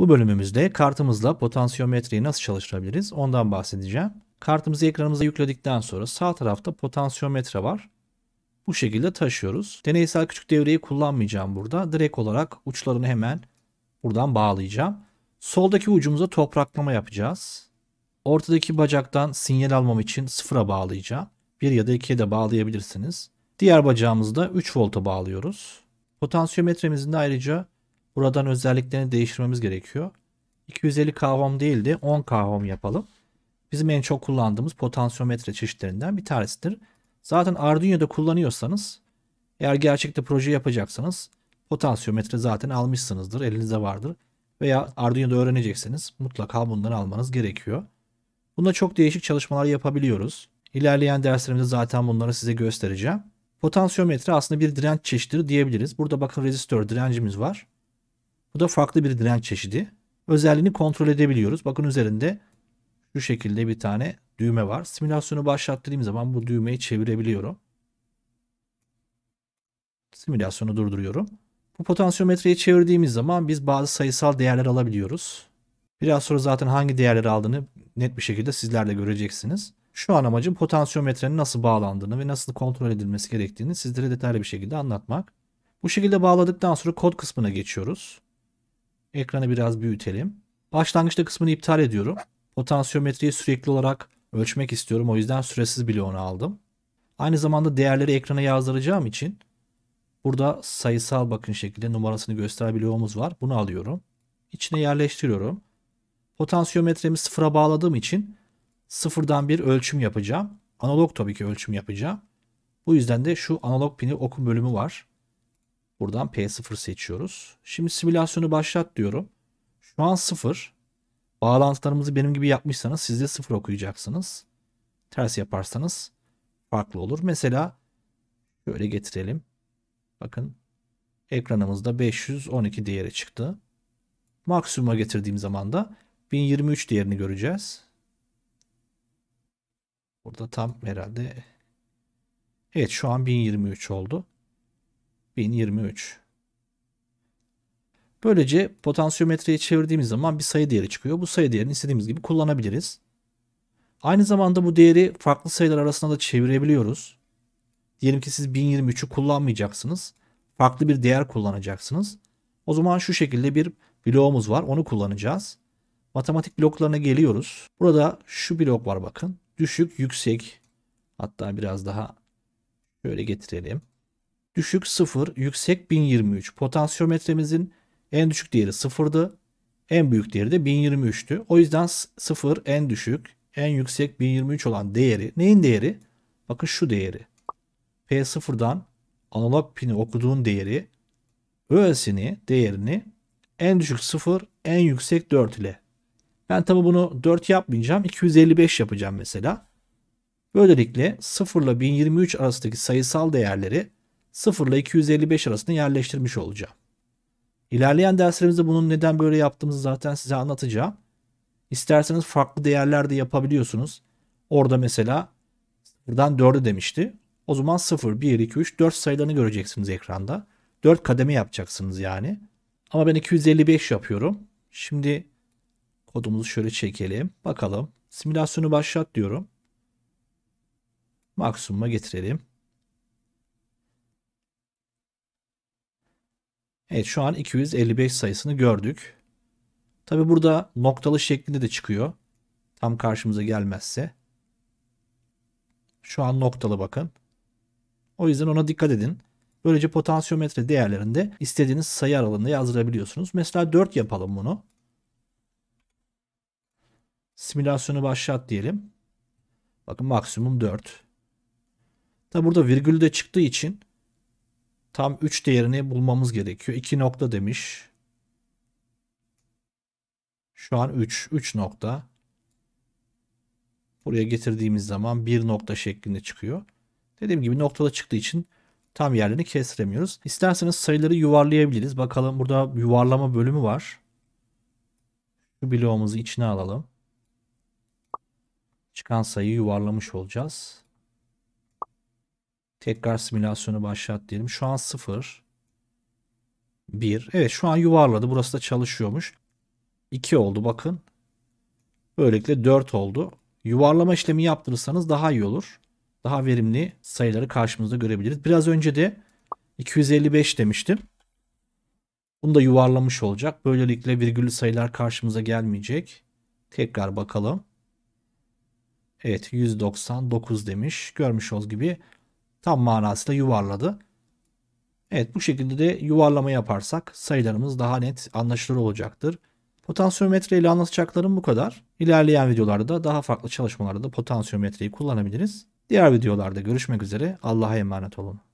Bu bölümümüzde kartımızla potansiyometreyi nasıl çalıştırabiliriz ondan bahsedeceğim. Kartımızı ekranımıza yükledikten sonra sağ tarafta potansiyometre var. Bu şekilde taşıyoruz. Deneysel küçük devreyi kullanmayacağım burada. Direkt olarak uçlarını hemen buradan bağlayacağım. Soldaki ucumuza topraklama yapacağız. Ortadaki bacaktan sinyal almam için sıfıra bağlayacağım. 1 ya da 2'ye de bağlayabilirsiniz. Diğer bacağımızda 3 volta bağlıyoruz. Potansiyometremizin de ayrıca Buradan özelliklerini değiştirmemiz gerekiyor. 250 kahvom değildi, 10 kahvom yapalım. Bizim en çok kullandığımız potansiyometre çeşitlerinden bir tanesidir. Zaten Arduino'da kullanıyorsanız eğer gerçekte proje yapacaksanız potansiyometre zaten almışsınızdır. Elinizde vardır. Veya Arduino'da öğrenecekseniz mutlaka bundan almanız gerekiyor. Bunda çok değişik çalışmalar yapabiliyoruz. İlerleyen derslerimde zaten bunları size göstereceğim. Potansiyometre aslında bir direnç çeşididir diyebiliriz. Burada bakın rezistör direncimiz var. Bu da farklı bir direnç çeşidi. Özelliğini kontrol edebiliyoruz. Bakın üzerinde şu şekilde bir tane düğme var. Simülasyonu başlattığım zaman bu düğmeyi çevirebiliyorum. Simülasyonu durduruyorum. Bu potansiyometreyi çevirdiğimiz zaman biz bazı sayısal değerler alabiliyoruz. Biraz sonra zaten hangi değerleri aldığını net bir şekilde sizlerle göreceksiniz. Şu an amacım potansiyometrenin nasıl bağlandığını ve nasıl kontrol edilmesi gerektiğini sizlere detaylı bir şekilde anlatmak. Bu şekilde bağladıktan sonra kod kısmına geçiyoruz. Ekranı biraz büyütelim. Başlangıçta kısmını iptal ediyorum. Potansiyometreyi sürekli olarak ölçmek istiyorum. O yüzden süresiz bloğunu aldım. Aynı zamanda değerleri ekrana yazdıracağım için burada sayısal bakın şekilde numarasını göster var. Bunu alıyorum. İçine yerleştiriyorum. Potansiyometremi sıfıra bağladığım için sıfırdan bir ölçüm yapacağım. Analog tabii ki ölçüm yapacağım. Bu yüzden de şu analog pini okum bölümü var. Buradan P0 seçiyoruz. Şimdi simülasyonu başlat diyorum. Şu an 0. Bağlantılarımızı benim gibi yapmışsanız siz de 0 okuyacaksınız. Ters yaparsanız farklı olur. Mesela şöyle getirelim. Bakın ekranımızda 512 değeri çıktı. Maksimuma getirdiğim zaman da 1023 değerini göreceğiz. Burada tam herhalde Evet şu an 1023 oldu. 1023. Böylece potansiyometreyi çevirdiğimiz zaman bir sayı değeri çıkıyor. Bu sayı değerini istediğimiz gibi kullanabiliriz. Aynı zamanda bu değeri farklı sayılar arasında da çevirebiliyoruz. Diyelim ki siz 1023'ü kullanmayacaksınız. Farklı bir değer kullanacaksınız. O zaman şu şekilde bir bloğumuz var. Onu kullanacağız. Matematik bloklarına geliyoruz. Burada şu blok var bakın. Düşük, yüksek. Hatta biraz daha şöyle getirelim düşük 0, yüksek 1023. Potansiyometremizin en düşük değeri 0'dı. En büyük değeri de 1023'tü. O yüzden 0 en düşük, en yüksek 1023 olan değeri. Neyin değeri? Bakın şu değeri. P0'dan analog pini okuduğun değeri öğesini, değerini en düşük 0, en yüksek 4 ile. Ben tabi bunu 4 yapmayacağım. 255 yapacağım mesela. Böylelikle 0 ile 1023 arasındaki sayısal değerleri 0 ile 255 arasında yerleştirmiş olacağım. İlerleyen derslerimizde bunun neden böyle yaptığımızı zaten size anlatacağım. İsterseniz farklı değerler de yapabiliyorsunuz. Orada mesela 0'dan 4'e demişti. O zaman 0, 1, 2, 3, 4 sayılarını göreceksiniz ekranda. 4 kademe yapacaksınız yani. Ama ben 255 yapıyorum. Şimdi kodumuzu şöyle çekelim. Bakalım. Simülasyonu başlat diyorum. Maksimuma getirelim. Evet şu an 255 sayısını gördük. Tabi burada noktalı şeklinde de çıkıyor. Tam karşımıza gelmezse. Şu an noktalı bakın. O yüzden ona dikkat edin. Böylece potansiyometre değerlerinde istediğiniz sayı aralığında yazdırabiliyorsunuz. Mesela 4 yapalım bunu. Simülasyonu başlat diyelim. Bakın maksimum 4. Tabi burada virgül de çıktığı için Tam 3 değerini bulmamız gerekiyor. 2 nokta demiş. Şu an 3. 3 nokta. Buraya getirdiğimiz zaman 1 nokta şeklinde çıkıyor. Dediğim gibi noktada çıktığı için tam yerlerini kestiremiyoruz. İsterseniz sayıları yuvarlayabiliriz. Bakalım burada yuvarlama bölümü var. Şu bloğumuzu içine alalım. Çıkan sayıyı yuvarlamış olacağız. Tekrar simülasyonu başlat diyelim. Şu an 0. 1. Evet şu an yuvarladı. Burası da çalışıyormuş. 2 oldu bakın. Böylelikle 4 oldu. Yuvarlama işlemi yaptırırsanız daha iyi olur. Daha verimli sayıları karşımızda görebiliriz. Biraz önce de 255 demiştim. Bunu da yuvarlamış olacak. Böylelikle virgüllü sayılar karşımıza gelmeyecek. Tekrar bakalım. Evet 199 demiş. Görmüş olduğunuz gibi tam manasıyla yuvarladı. Evet bu şekilde de yuvarlama yaparsak sayılarımız daha net anlaşılır olacaktır. Potansiyometre ile anlatacaklarım bu kadar. İlerleyen videolarda da daha farklı çalışmalarda da potansiyometreyi kullanabiliriz. Diğer videolarda görüşmek üzere. Allah'a emanet olun.